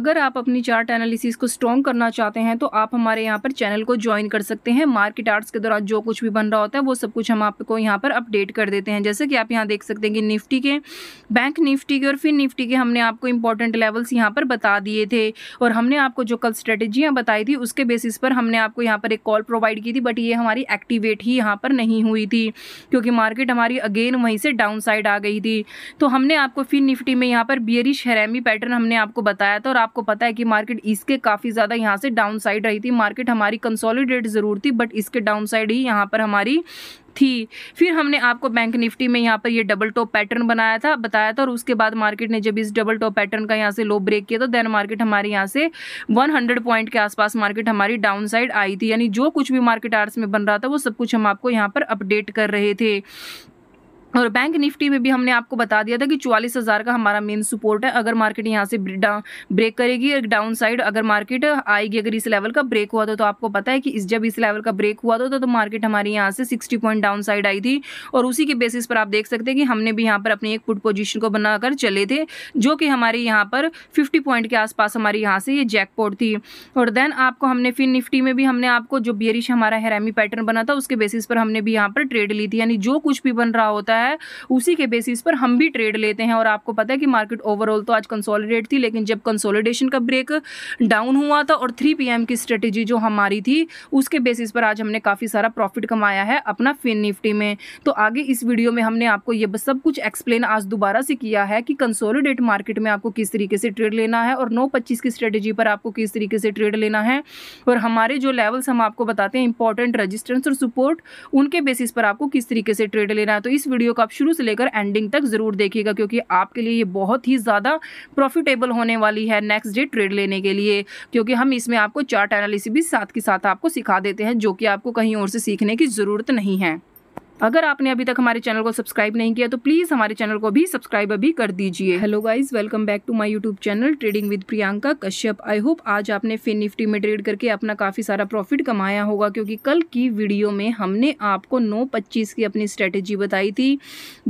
अगर आप अपनी चार्ट एनालिसिस को स्ट्रॉन्ग करना चाहते हैं तो आप हमारे यहाँ पर चैनल को ज्वाइन कर सकते हैं मार्केट आर्ट्स के दौरान जो कुछ भी बन रहा होता है वो सब कुछ हम आपको यहाँ पर अपडेट कर देते हैं जैसे कि आप यहाँ देख सकते हैं कि निफ्टी के बैंक निफ्टी के और फिर निफ्टी के हमने आपको इंपॉर्टेंट लेवल्स यहाँ पर बता दिए थे और हमने आपको जो कल स्ट्रेटेजियाँ बताई थी उसके बेसिस पर हमने आपको यहाँ पर एक कॉल प्रोवाइड की थी बट ये हमारी एक्टिवेट ही यहाँ पर नहीं हुई थी क्योंकि मार्केट हमारी अगेन वहीं से डाउन साइड आ गई थी तो हमने आपको फिर निफ्टी में यहाँ पर बियरिश हरैमी पैटर्न हमने आपको बताया था और आप आपको पता है कि मार्केट इसके काफ़ी ज़्यादा यहाँ से डाउन साइड रही थी मार्केट हमारी कंसोलिडेट ज़रूर थी बट इसके डाउन साइड ही यहाँ पर हमारी थी फिर हमने आपको बैंक निफ्टी में यहाँ पर ये डबल टॉप पैटर्न बनाया था बताया था और उसके बाद मार्केट ने जब इस डबल टॉप पैटर्न का यहाँ से लो ब्रेक किया तो देन मार्केट हमारे यहाँ से 100 पॉइंट के आसपास मार्केट हमारी डाउन साइड आई थी यानी जो कुछ भी मार्केट आर्ट्स में बन रहा था वो सब कुछ हम आपको यहाँ पर अपडेट कर रहे थे और बैंक निफ्टी में भी हमने आपको बता दिया था कि चवालीस हज़ार का हमारा मेन सपोर्ट है अगर मार्केट यहाँ से ब्रेक करेगी डाउन साइड अगर मार्केट आएगी अगर इस लेवल का ब्रेक हुआ था तो आपको पता है कि इस जब इस लेवल का ब्रेक हुआ था तो, तो मार्केट हमारी यहाँ से सिक्सटी पॉइंट डाउन साइड आई थी और उसी के बेसिस पर आप देख सकते हैं कि हमने भी यहाँ पर अपनी एक फुट पोजिशन को बनाकर चले थे जो कि हमारे यहाँ पर फिफ्टी पॉइंट के आसपास हमारे यहाँ से ये जैक थी और देन आपको हमने फिर निफ्टी में भी हमने आपको जो बियरिश हमारा हैरामी पैटर्न बना था उसके बेसिस पर हमने भी यहाँ पर ट्रेड ली थी यानी जो कुछ भी बन रहा होता है होता है उसी के बेसिस पर हम भी ट्रेड लेते हैं और आपको पता है कि मार्केट ओवरऑल तो आज कंसोलिडेट थी लेकिन जब कंसोलिडेशन का ब्रेक डाउन हुआ था और थ्री पी की स्ट्रेटेजी जो हमारी थी उसके बेसिस पर आज हमने काफ़ी सारा प्रॉफिट कमाया है अपना फिन निफ्टी में तो आगे इस वीडियो में हमने आपको ये सब कुछ एक्सप्लेन आज दोबारा से किया है कि कंसोलिडेट मार्केट में आपको किस तरीके से ट्रेड लेना है और नौ पच्चीस की स्ट्रेटेजी पर आपको किस तरीके से ट्रेड लेना है और हमारे जो लेवल्स हम आपको बताते हैं इंपॉर्टेंट रजिस्टेंस और सपोर्ट उनके बेसिस पर आपको किस तरीके से ट्रेड लेना है तो इस वीडियो वीडियो को आप शुरू से लेकर एंडिंग तक ज़रूर देखिएगा क्योंकि आपके लिए ये बहुत ही ज़्यादा प्रॉफिटेबल होने वाली है नेक्स्ट डे ट्रेड लेने के लिए क्योंकि हम इसमें आपको चार्ट एनालिसिस भी साथ के साथ आपको सिखा देते हैं जो कि आपको कहीं और से सीखने की ज़रूरत नहीं है अगर आपने अभी तक हमारे चैनल को सब्सक्राइब नहीं किया तो प्लीज़ हमारे चैनल को भी सब्सक्राइब अभी कर दीजिए hello guys welcome back to my YouTube channel trading with Priyanka Kashyap I hope आज आपने फिन निफ्टी में ट्रेड करके अपना काफ़ी सारा प्रॉफिट कमाया होगा क्योंकि कल की वीडियो में हमने आपको नौ पच्चीस की अपनी स्ट्रेटेजी बताई थी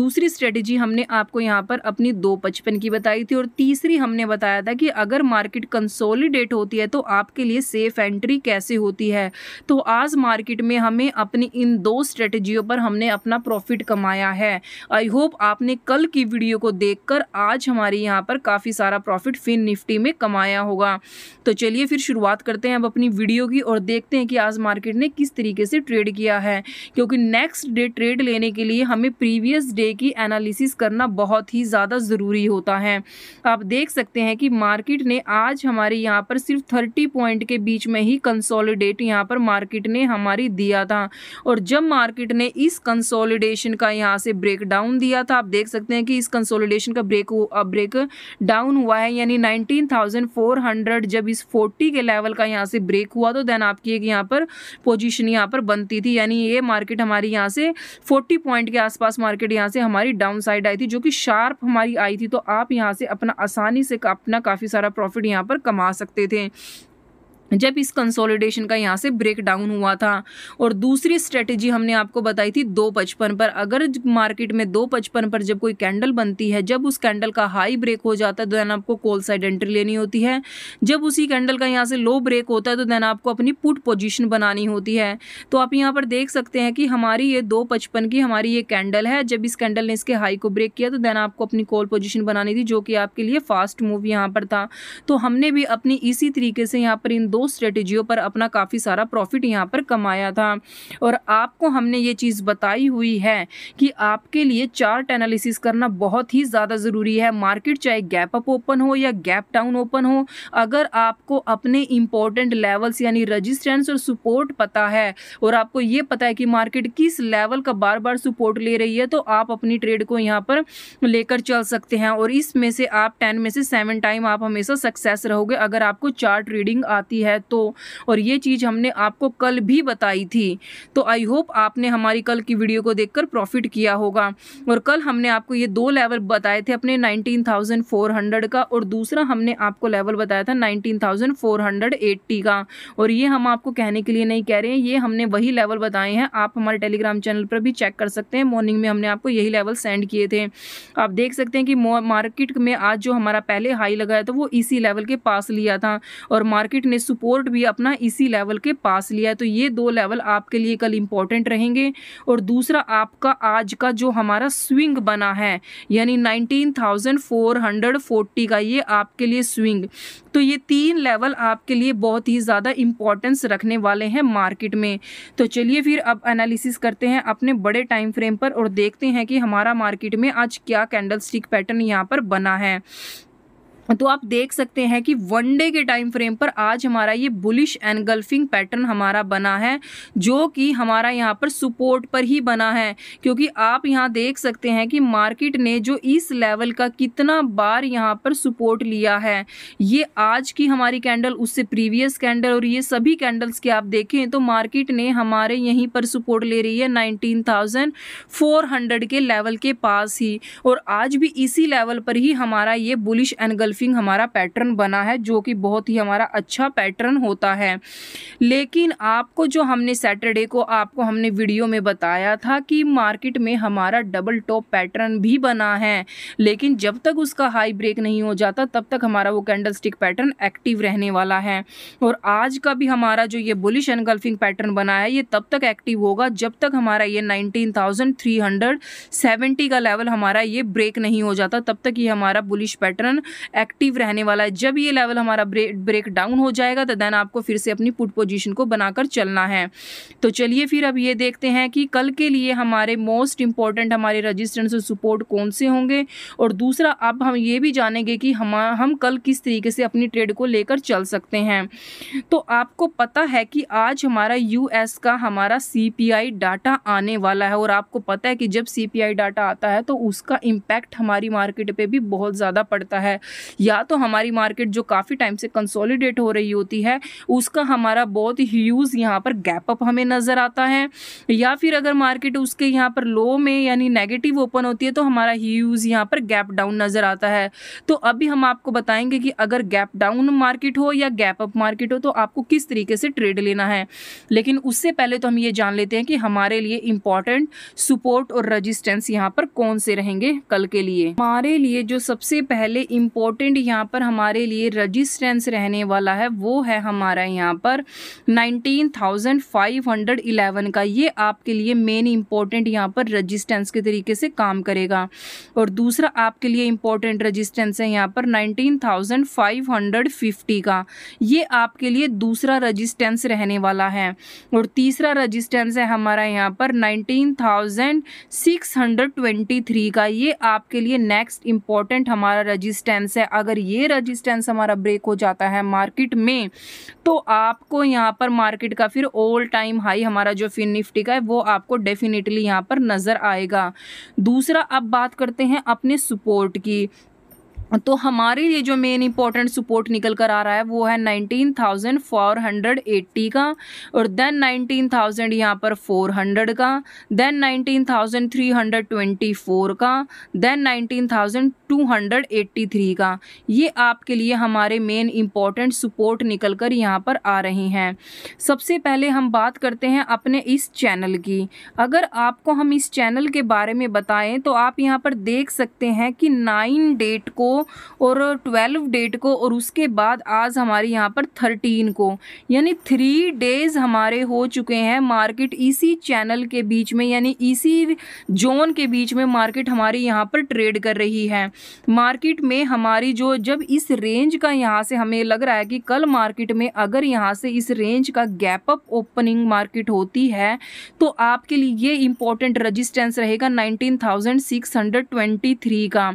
दूसरी स्ट्रेटेजी हमने आपको यहाँ पर अपनी दो पचपन की बताई थी और तीसरी हमने बताया था कि अगर मार्केट कंसोलिडेट होती है तो आपके लिए सेफ एंट्री कैसे होती है तो आज मार्केट में हमें अपनी इन दो स्ट्रेटेजियों पर हम हमने अपना प्रॉफिट कमाया है आई होप आपने कल की वीडियो को देखकर आज हमारे यहाँ पर काफ़ी सारा प्रॉफिट फिन निफ्टी में कमाया होगा तो चलिए फिर शुरुआत करते हैं अब अपनी वीडियो की और देखते हैं कि आज मार्केट ने किस तरीके से ट्रेड किया है क्योंकि नेक्स्ट डे ट्रेड लेने के लिए हमें प्रीवियस डे की एनालिसिस करना बहुत ही ज़्यादा ज़रूरी होता है आप देख सकते हैं कि मार्केट ने आज हमारे यहाँ पर सिर्फ थर्टी पॉइंट के बीच में ही कंसोलिडेट यहाँ पर मार्केट ने हमारी दिया था और जब मार्केट ने इस कंसोलिडेशन का यहाँ से ब्रेक डाउन दिया था आप देख सकते हैं कि इस कंसोलिडेशन का ब्रेक ब्रेक डाउन हुआ है यानी 19,400 जब इस 40 के लेवल का यहाँ से ब्रेक हुआ तो देन आपकी एक यहाँ पर पोजीशन यहाँ पर बनती थी यानी ये मार्केट हमारी यहाँ से 40 पॉइंट के आसपास मार्केट यहाँ से हमारी डाउन साइड आई थी जो कि शार्प हमारी आई थी तो आप यहाँ से अपना आसानी से अपना काफ़ी सारा प्रॉफिट यहाँ पर कमा सकते थे जब इस कंसोलिडेशन का यहाँ से ब्रेक डाउन हुआ था और दूसरी स्ट्रेटजी हमने आपको बताई थी दो पचपन पर अगर मार्केट में दो पचपन पर जब कोई कैंडल बनती है जब उस कैंडल का हाई ब्रेक हो जाता है तो देन आपको कॉल साइड एंट्री लेनी होती है जब उसी कैंडल का यहाँ से लो ब्रेक होता है तो देन आपको अपनी पुट पोजिशन बनानी होती है तो आप यहाँ पर देख सकते हैं कि हमारी ये दो पचपन की हमारी ये कैंडल है जब इस कैंडल ने इसके हाई को ब्रेक किया तो देन आपको अपनी कॉल पोजिशन बनानी थी जो कि आपके लिए फास्ट मूव यहाँ पर था तो हमने भी अपनी इसी तरीके से यहाँ पर इन दो स्ट्रेटजियों पर अपना काफ़ी सारा प्रॉफिट यहाँ पर कमाया था और आपको हमने ये चीज़ बताई हुई है कि आपके लिए चार्ट एनालिसिस करना बहुत ही ज़्यादा ज़रूरी है मार्केट चाहे गैप अप ओपन हो या गैप डाउन ओपन हो अगर आपको अपने इंपॉर्टेंट लेवल्स यानी रजिस्टेंस और सपोर्ट पता है और आपको ये पता है कि मार्केट किस लेवल का बार बार सपोर्ट ले रही है तो आप अपनी ट्रेड को यहाँ पर लेकर चल सकते हैं और इसमें से आप टेन में से सेवन टाइम आप हमेशा सक्सेस रहोगे अगर आपको चार्ट रीडिंग आती है है तो और ये चीज़ हमने आपको कल भी बताई थी तो आई होप आपने हमारी कल की वीडियो को देखकर प्रॉफिट किया होगा और कल हमने आपको ये दो लेवल बताए थे अपने 19,400 का और दूसरा हमने आपको लेवल बताया था 19,480 का और ये हम आपको कहने के लिए नहीं कह रहे हैं ये हमने वही लेवल बताए हैं आप हमारे टेलीग्राम चैनल पर भी चेक कर सकते हैं मॉर्निंग में हमने आपको यही लेवल सेंड किए थे आप देख सकते हैं कि मार्केट में आज जो हमारा पहले हाई लगाया था वो इसी लेवल के पास लिया था और मार्केट ने सपोर्ट भी अपना इसी लेवल के पास लिया है तो ये दो लेवल आपके लिए कल इम्पॉर्टेंट रहेंगे और दूसरा आपका आज का जो हमारा स्विंग बना है यानी 19,440 का ये आपके लिए स्विंग तो ये तीन लेवल आपके लिए बहुत ही ज़्यादा इम्पॉर्टेंस रखने वाले हैं मार्केट में तो चलिए फिर अब एनालिसिस करते हैं अपने बड़े टाइम फ्रेम पर और देखते हैं कि हमारा मार्केट में आज क्या कैंडल पैटर्न यहाँ पर बना है तो आप देख सकते हैं कि वनडे के टाइम फ्रेम पर आज हमारा ये बुलिश एनगल्फिंग पैटर्न हमारा बना है जो कि हमारा यहाँ पर सपोर्ट पर ही बना है क्योंकि आप यहाँ देख सकते हैं कि मार्केट ने जो इस लेवल का कितना बार यहाँ पर सपोर्ट लिया है ये आज की हमारी कैंडल उससे प्रीवियस कैंडल और ये सभी कैंडल्स के आप देखें तो मार्केट ने हमारे यहीं पर सपोर्ट ले रही है नाइनटीन थाउजेंड फोर हंड्रेड के लेवल के पास ही और आज भी इसी लेवल पर ही हमारा ये बुलिश एनगल सेल्फिंग हमारा पैटर्न बना है जो कि बहुत ही हमारा अच्छा पैटर्न होता है लेकिन आपको जो हमने सैटरडे को आपको हमने वीडियो में बताया था कि मार्केट में हमारा डबल टॉप पैटर्न भी बना है लेकिन जब तक उसका हाई ब्रेक नहीं हो जाता तब तक हमारा वो कैंडल पैटर्न एक्टिव रहने वाला है और आज का भी हमारा जो ये बुलिश एनगल्फिंग पैटर्न बना है ये तब तक एक्टिव होगा जब तक हमारा ये 19,370 का लेवल हमारा ये ब्रेक नहीं हो जाता तब तक ये हमारा बुलिश पैटर्न एक्टिव रहने वाला है जब ये लेवल हमारा ब्रेक ब्रेक डाउन हो जाएगा तो देन आपको फिर से अपनी पुट पोजीशन को बनाकर चलना है तो चलिए फिर अब ये देखते हैं कि कल के लिए हमारे मोस्ट इंपॉर्टेंट हमारे रजिस्टेंस और सपोर्ट कौन से होंगे और दूसरा अब हम ये भी जानेंगे कि हम हम कल किस तरीके से अपनी ट्रेड को लेकर चल सकते हैं तो आपको पता है कि आज हमारा यू का हमारा सी डाटा आने वाला है और आपको पता है कि जब सी डाटा आता है तो उसका इम्पैक्ट हमारी मार्केट पर भी बहुत ज़्यादा पड़ता है या तो हमारी मार्केट जो काफ़ी टाइम से कंसोलिडेट हो रही होती है उसका हमारा बहुत ह्यूज यहाँ पर गैप अप हमें नज़र आता है या फिर अगर मार्केट उसके यहाँ पर लो में यानी नेगेटिव ओपन होती है तो हमारा ह्यूज यहाँ पर गैप डाउन नज़र आता है तो अभी हम आपको बताएंगे कि अगर गैप डाउन मार्केट हो या गैप अप मार्केट हो तो आपको किस तरीके से ट्रेड लेना है लेकिन उससे पहले तो हम ये जान लेते हैं कि हमारे लिए इंपॉर्टेंट सपोर्ट और रजिस्टेंस यहाँ पर कौन से रहेंगे कल के लिए हमारे लिए जो सबसे पहले इम्पोर्टेंट इम्पॉर्टेंट यहाँ पर हमारे लिए रजिस्टेंस रहने वाला है वो है हमारा यहाँ पर 19,511 का ये आपके लिए मेन इम्पॉर्टेंट यहाँ पर रजिस्टेंस के तरीके से काम करेगा और दूसरा आपके लिए इम्पॉर्टेंट रजिस्टेंस है यहाँ पर 19,550 का ये आपके लिए दूसरा रजिस्टेंस रहने वाला है और तीसरा रजिस्टेंस है हमारा यहाँ पर 19,623 का ये आपके लिए नेक्स्ट इम्पॉर्टेंट हमारा रजिस्टेंस है अगर ये रजिस्टेंस हमारा ब्रेक हो जाता है मार्केट में तो आपको यहाँ पर मार्केट का फिर ऑल टाइम हाई हमारा जो फिन निफ्टी का है वो आपको डेफिनेटली यहाँ पर नज़र आएगा दूसरा अब बात करते हैं अपने सपोर्ट की तो हमारे लिए जो मेन इंपॉर्टेंट सपोर्ट निकल कर आ रहा है वो है nineteen thousand four hundred eighty का और देन नाइनटीन थाउजेंड यहाँ पर फोर हंड्रेड का then nineteen thousand three hundred twenty four का then nineteen thousand two hundred eighty three का ये आपके लिए हमारे मेन इंपॉर्टेंट सपोर्ट निकल कर यहाँ पर आ रहे हैं सबसे पहले हम बात करते हैं अपने इस चैनल की अगर आपको हम इस चैनल के बारे में बताएँ तो आप यहाँ पर देख सकते हैं कि नाइन डेट को और ट्वेल्व डेट को और उसके बाद आज हमारे यहाँ पर थर्टीन को यानी थ्री डेज हमारे हो चुके हैं मार्केट इसी चैनल के बीच में यानी इसी जोन के बीच में मार्केट हमारे यहाँ पर ट्रेड कर रही है मार्केट में हमारी जो जब इस रेंज का यहाँ से हमें लग रहा है कि कल मार्केट में अगर यहाँ से इस रेंज का गैप अप ओपनिंग मार्केट होती है तो आपके लिए ये इंपॉर्टेंट रजिस्टेंस रहेगा 19,623 का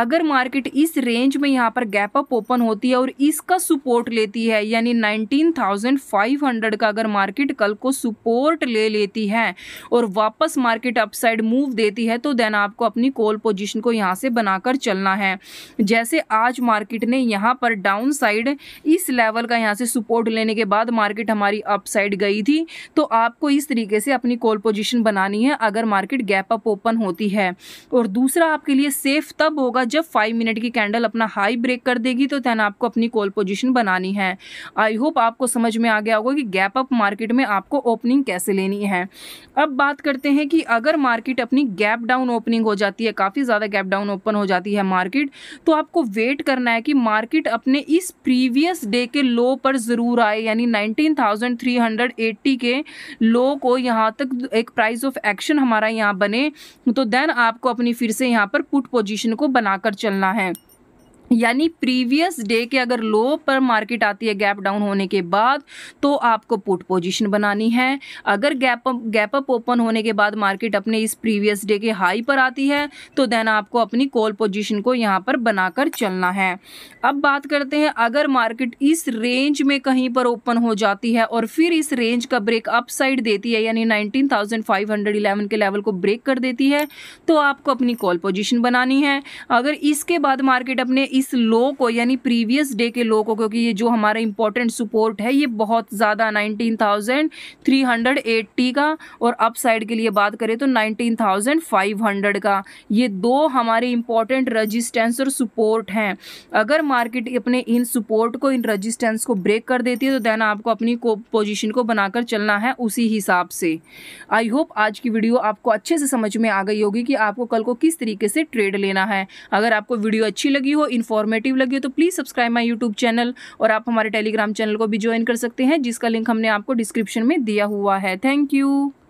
अगर मार्केट इस रेंज में यहाँ पर गैप अप ओपन होती है और इसका सपोर्ट लेती है यानी 19,500 का अगर मार्केट कल को सपोर्ट ले लेती है और वापस मार्केट अपसाइड मूव देती है तो देन आपको अपनी कॉल पोजीशन को यहाँ से बनाकर चलना है जैसे आज मार्केट ने यहाँ पर डाउन साइड इस लेवल का यहाँ से सपोर्ट लेने के बाद मार्केट हमारी अप साइड गई थी तो आपको इस तरीके से अपनी कॉल पोजिशन बनानी है अगर मार्केट गैप अप ओपन होती है और दूसरा आपके लिए सेफ तब होगा जब फाइव मिनट मिनट की कैंडल अपना हाई ब्रेक कर देगी तो देन आपको अपनी कॉल पोजिशन बनानी है आई होप आपको समझ में आ गया होगा कि गैप अप मार्केट में आपको ओपनिंग कैसे लेनी है अब बात करते हैं कि अगर मार्केट अपनी गैप डाउन ओपनिंग हो जाती है काफ़ी ज़्यादा गैप डाउन ओपन हो जाती है मार्केट तो आपको वेट करना है कि मार्केट अपने इस प्रीवियस डे के लो पर ज़रूर आए यानी 19,380 के लो को यहाँ तक एक प्राइस ऑफ एक्शन हमारा यहाँ बने तो देन आपको अपनी फिर से यहाँ पर पुट पोजिशन को बनाकर चलना है यानी प्रीवियस डे के अगर लो पर मार्केट आती है गैप डाउन होने के बाद तो आपको पुट पोजीशन बनानी है अगर गैप गैप अप ओपन होने के बाद मार्केट अपने इस प्रीवियस डे के हाई पर आती है तो देन आपको अपनी कॉल पोजीशन को यहाँ पर बनाकर चलना है अब बात करते हैं अगर मार्केट इस रेंज में कहीं पर ओपन हो जाती है और फिर इस रेंज का ब्रेक साइड देती है यानी नाइनटीन के लेवल को ब्रेक कर देती है तो आपको अपनी कॉल पोजिशन बनानी है अगर इसके बाद मार्केट अपने इस इस लो को यानी प्रीवियस डे के लो को क्योंकि ये जो हमारा इंपॉर्टेंट सपोर्ट है ये बहुत ज़्यादा 19,380 का और अप साइड के लिए बात करें तो 19,500 का ये दो हमारे इंपॉर्टेंट रजिस्टेंस और सपोर्ट हैं अगर मार्केट अपने इन सपोर्ट को इन रजिस्टेंस को ब्रेक कर देती है तो देन आपको अपनी पोजिशन को बनाकर चलना है उसी हिसाब से आई होप आज की वीडियो आपको अच्छे से समझ में आ गई होगी कि आपको कल को किस तरीके से ट्रेड लेना है अगर आपको वीडियो अच्छी लगी हो इन्फो इन्फॉर्मेटिव लगी हो तो please subscribe my YouTube channel और आप हमारे टेलीग्राम चैनल को भी ज्वाइन कर सकते हैं जिसका लिंक हमने आपको डिस्क्रिप्शन में दिया हुआ है थैंक यू